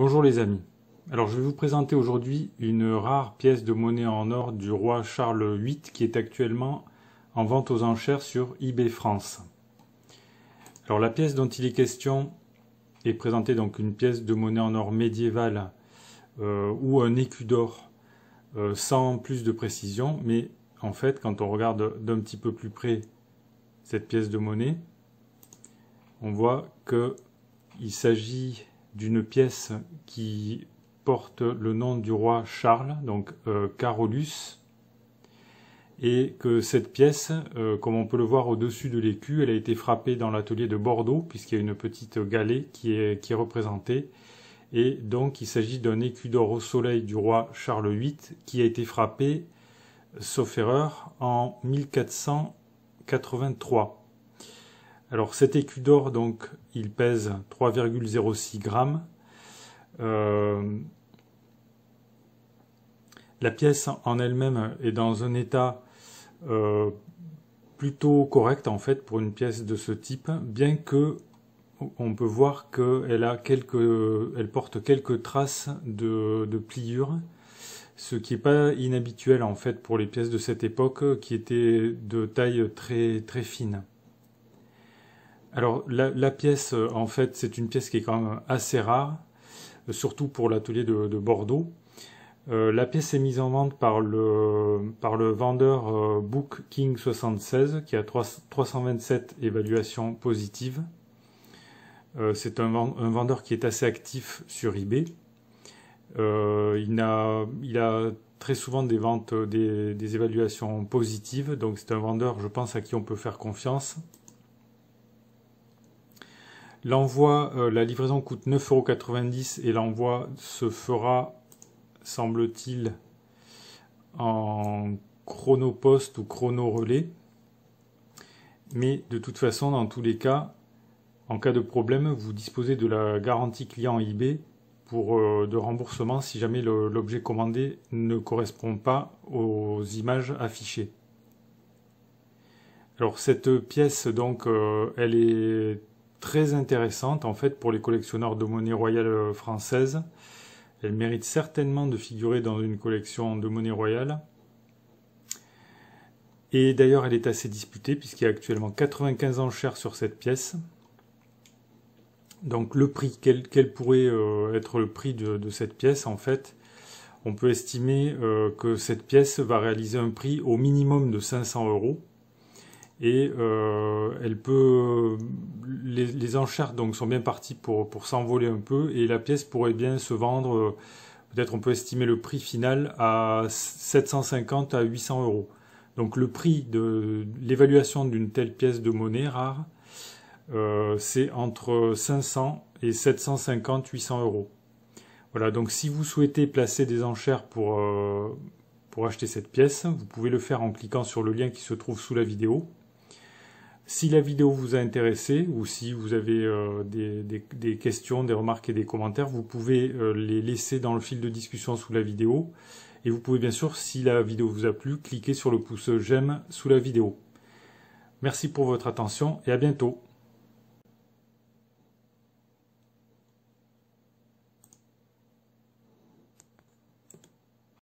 Bonjour les amis. Alors je vais vous présenter aujourd'hui une rare pièce de monnaie en or du roi Charles VIII qui est actuellement en vente aux enchères sur eBay France. Alors la pièce dont il est question est présentée donc une pièce de monnaie en or médiévale euh, ou un écu d'or euh, sans plus de précision mais en fait quand on regarde d'un petit peu plus près cette pièce de monnaie on voit que il s'agit d'une pièce qui porte le nom du roi Charles, donc euh, Carolus, et que cette pièce, euh, comme on peut le voir au-dessus de l'écu, elle a été frappée dans l'atelier de Bordeaux, puisqu'il y a une petite galée qui est, qui est représentée, et donc il s'agit d'un écu d'or au soleil du roi Charles VIII, qui a été frappé, sauf erreur, en 1483. Alors cet écu d'or, donc, il pèse 3,06 grammes. Euh, la pièce en elle-même est dans un état euh, plutôt correct en fait pour une pièce de ce type, bien que on peut voir qu'elle a quelques, elle porte quelques traces de, de pliure, ce qui n'est pas inhabituel en fait pour les pièces de cette époque qui étaient de taille très très fine. Alors la, pièce, euh, en fait, c'est une pièce qui est quand même assez rare, euh, surtout pour l'atelier de, Bordeaux. Euh, la pièce est mise en vente par le, par le vendeur Bookking Book King 76 qui a 327 évaluations positives. c'est un, un, vendeur qui est assez actif sur eBay. il, a, il a très souvent des ventes, des, des évaluations positives, donc c'est un vendeur, je pense, à qui on peut faire confiance. L'envoi, euh, la livraison coûte 9,90€ et l'envoi se fera, semble-t-il, en chronopost ou chrono relais. Mais de toute façon, dans tous les cas, en cas de problème, vous disposez de la garantie client eBay pour euh, de remboursement si jamais l'objet commandé ne correspond pas aux images affichées. Alors cette pièce donc euh, elle est très intéressante en fait pour les collectionneurs de monnaie royale euh, française. Elle mérite certainement de figurer dans une collection de monnaie royale. Et d'ailleurs, elle est assez disputée puisqu'il y a actuellement 95 enchères sur cette pièce. Donc le prix, quel, pourrait euh, être le prix de, cette pièce en fait On peut estimer euh, que cette pièce va réaliser un prix au minimum de 500 euros et euh, elle peut les, enchères donc sont bien parties pour, s'envoler un peu et la pièce pourrait bien se vendre euh, peut-être on peut estimer le prix final à 750 à 800 euros donc le prix de l'évaluation d'une telle pièce de monnaie rare euh, c'est entre 500 et 750 800 euros voilà donc si vous souhaitez placer des enchères pour pour acheter cette pièce vous pouvez le faire en cliquant sur le lien qui se trouve sous la vidéo si la vidéo vous a intéressé ou si vous avez euh, des, questions, des remarques et des commentaires, vous pouvez euh, les laisser dans le fil de discussion sous la vidéo. Et vous pouvez bien sûr, si la vidéo vous a plu, cliquer sur le pouce j'aime sous la vidéo. Merci pour votre attention et à bientôt.